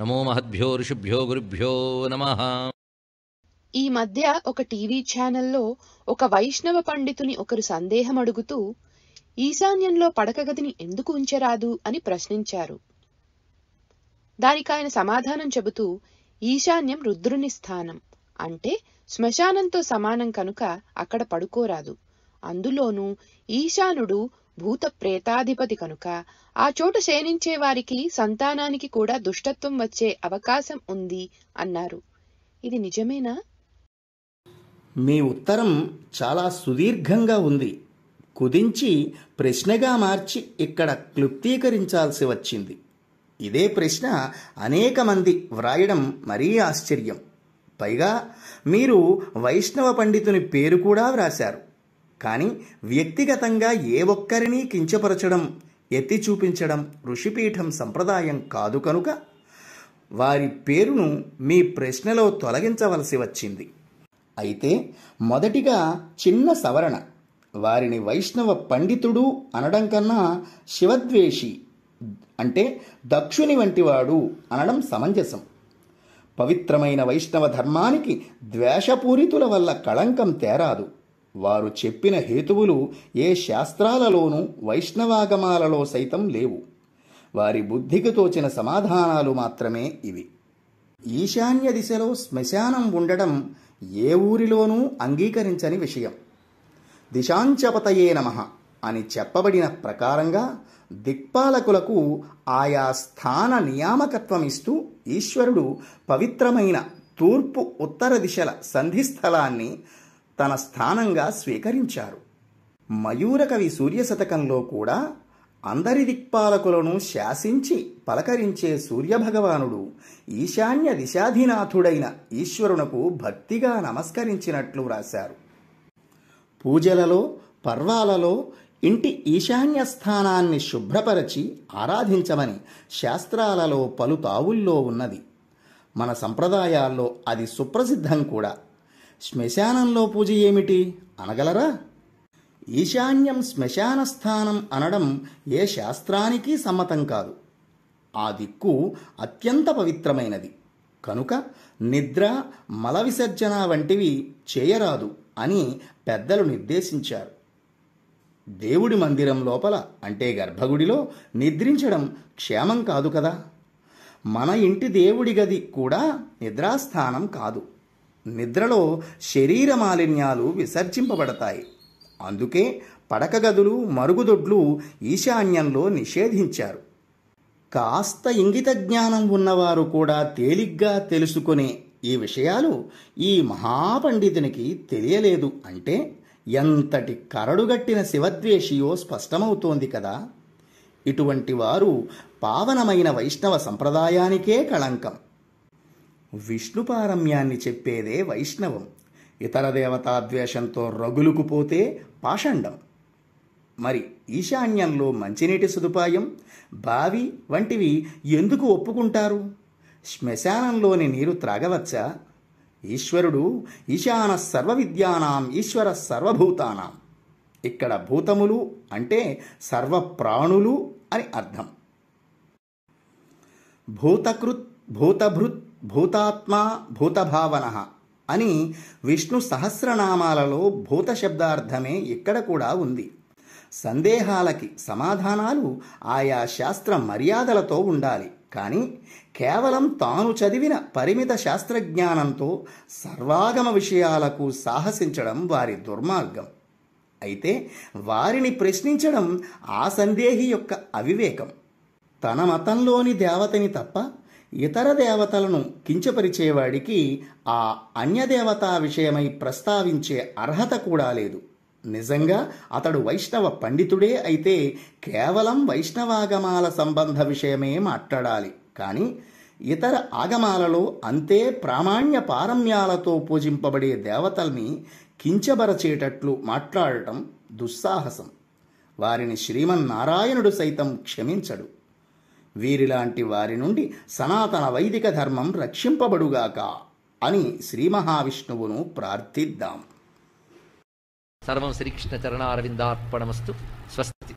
నమో మహద్భ్యో ఋషిభ్యో గురుభ్యో నమ ఈ మధ్య ఒక టీవీ ఛానల్లో ఒక వైష్ణవ పండితుని ఒకరు సందేహం అడుగుతూ ఈశాన్యంలో పడకగదిని ఎందుకు ఉంచరాదు అని ప్రశ్నించారు దానికి ఆయన సమాధానం చెబుతూ ఈశాన్యం రుద్రుని స్థానం అంటే శ్మశానంతో సమానం కనుక అక్కడ పడుకోరాదు అందులోనూ ఈశానుడు భూత ప్రేతాధిపతి కనుక ఆ చోట శయనించే వారికి సంతానానికి కూడా దుష్టత్వం వచ్చే అవకాశం ఉంది అన్నారు ఇది నిజమేనా మీ ఉత్తరం చాలా సుదీర్ఘంగా ఉంది కుదించి ప్రశ్నగా మార్చి ఇక్కడ క్లుప్తీకరించాల్సి వచ్చింది ఇదే ప్రశ్న అనేక మంది వ్రాయడం మరీ ఆశ్చర్యం పైగా మీరు వైష్ణవ పండితుని పేరు కూడా వ్రాశారు కానీ వ్యక్తిగతంగా ఏ ఒక్కరినీ కించపరచడం ఎత్తి చూపించడం ఋషిపీఠం సంప్రదాయం కాదు కనుక వారి పేరును మీ ప్రశ్నలో తొలగించవలసి వచ్చింది అయితే మొదటిగా చిన్న సవరణ వారిని వైష్ణవ పండితుడు అనడం కన్నా శివద్వేషి అంటే దక్షుని వంటివాడు అనడం సమంజసం పవిత్రమైన వైష్ణవ ధర్మానికి ద్వేషపూరితుల వల్ల కళంకం తేరాదు వారు చెప్పిన హేతువులు ఏ శాస్త్రాలలోనూ వైష్ణవాగమాలలో సైతం లేవు వారి బుద్ధికి తోచిన సమాధానాలు మాత్రమే ఇవి ఈశాన్య దిశలో శ్మశానం ఉండడం ఏ ఊరిలోనూ అంగీకరించని విషయం దిశాంచపతయే నమ అని చెప్పబడిన ప్రకారంగా దిక్పాలకులకు ఆయా స్థాన నియామకత్వం ఇస్తూ ఈశ్వరుడు పవిత్రమైన తూర్పు ఉత్తర దిశల సంధిస్థలాన్ని తన స్థానంగా స్వీకరించారు మయూరకవి సూర్యశతకంలో కూడా అందరి దిక్పాలకులను శాసించి పలకరించే సూర్యభగవానుడు ఈశాన్య దిశాధినాథుడైన ఈశ్వరునకు భక్తిగా నమస్కరించినట్లు వ్రాశారు పూజలలో పర్వాలలో ఇంటి ఈశాన్య స్థానాన్ని శుభ్రపరచి ఆరాధించమని శాస్త్రాలలో పలు తావుల్లో ఉన్నది మన సంప్రదాయాల్లో అది సుప్రసిద్ధం కూడా శ్మశానంలో పూజ ఏమిటి అనగలరా ఈశాన్యం శ్మశాన స్థానం అనడం ఏ శాస్త్రానికి సమ్మతం కాదు ఆ దిక్కు అత్యంత పవిత్రమైనది కనుక నిద్ర మల విసర్జన వంటివి చేయరాదు అని పెద్దలు నిర్దేశించారు దేవుడి మందిరం లోపల అంటే గర్భగుడిలో నిద్రించడం క్షేమం కాదు కదా మన ఇంటి దేవుడి గది కూడా నిద్రాస్థానం కాదు నిద్రలో శరీర మాలిన్యాలు విసర్జింపబడతాయి అందుకే పడక గదులు మరుగుదొడ్లు ఈశాన్యంలో నిషేధించారు కాస్త ఇంగిత జ్ఞానం ఉన్నవారు కూడా తేలిగ్గా తెలుసుకునే ఈ విషయాలు ఈ మహాపండితునికి తెలియలేదు అంటే ఎంతటి కరడుగట్టిన శివద్వేషియో స్పష్టమవుతోంది కదా ఇటువంటి వారు పావనమైన వైష్ణవ సంప్రదాయానికే కళంకం విష్ణుపారమ్యాన్ని చెప్పేదే వైష్ణవం ఇతర దేవతాద్వేషంతో రగులుకుపోతే పాషండం మరి ఈశాన్యంలో మంచినీటి సదుపాయం బావి వంటివి ఎందుకు ఒప్పుకుంటారు శ్మశానంలోని నీరు త్రాగవచ్చా ఈశ్వరుడు ఈశాన సర్వ విద్యానాం ఈశ్వర సర్వభూతానాం ఇక్కడ భూతములు అంటే సర్వ ప్రాణులు అని అర్థం భూతకృత్ భూతభృత్ భూతాత్మ భూతభావన అని విష్ణు సహస్రనామాలలో భూత శబ్దార్థమే ఇక్కడ కూడా ఉంది సందేహాలకి సమాధానాలు ఆయా శాస్త్ర మర్యాదలతో ఉండాలి కానీ కేవలం తాను చదివిన పరిమిత శాస్త్రజ్ఞానంతో సర్వాగమ విషయాలకు సాహసించడం వారి దుర్మార్గం అయితే వారిని ప్రశ్నించడం ఆ సందేహి యొక్క అవివేకం తన మతంలోని దేవతని తప్ప ఇతర దేవతలను కించపరిచేవాడికి ఆ అన్యదేవతా విషయమై ప్రస్తావించే అర్హత కూడా లేదు నిజంగా అతడు వైష్ణవ పండితుడే అయితే కేవలం వైష్ణవాగమాల సంబంధ విషయమే మాట్లాడాలి కానీ ఇతర ఆగమాలలో అంతే ప్రామాణ్య పారమ్యాలతో పూజింపబడే దేవతల్ని కించబరచేటట్లు మాట్లాడటం దుస్సాహసం వారిని శ్రీమన్నారాయణుడు సైతం క్షమించడు వీరిలాంటి వారి నుండి సనాతన వైదిక ధర్మం రక్షింపబడుగాక అని శ్రీ మహావిష్ణువును ప్రార్థిద్దాం సర్వం శ్రీకృష్ణ అరవిందార్పణమస్తు స్వస్తి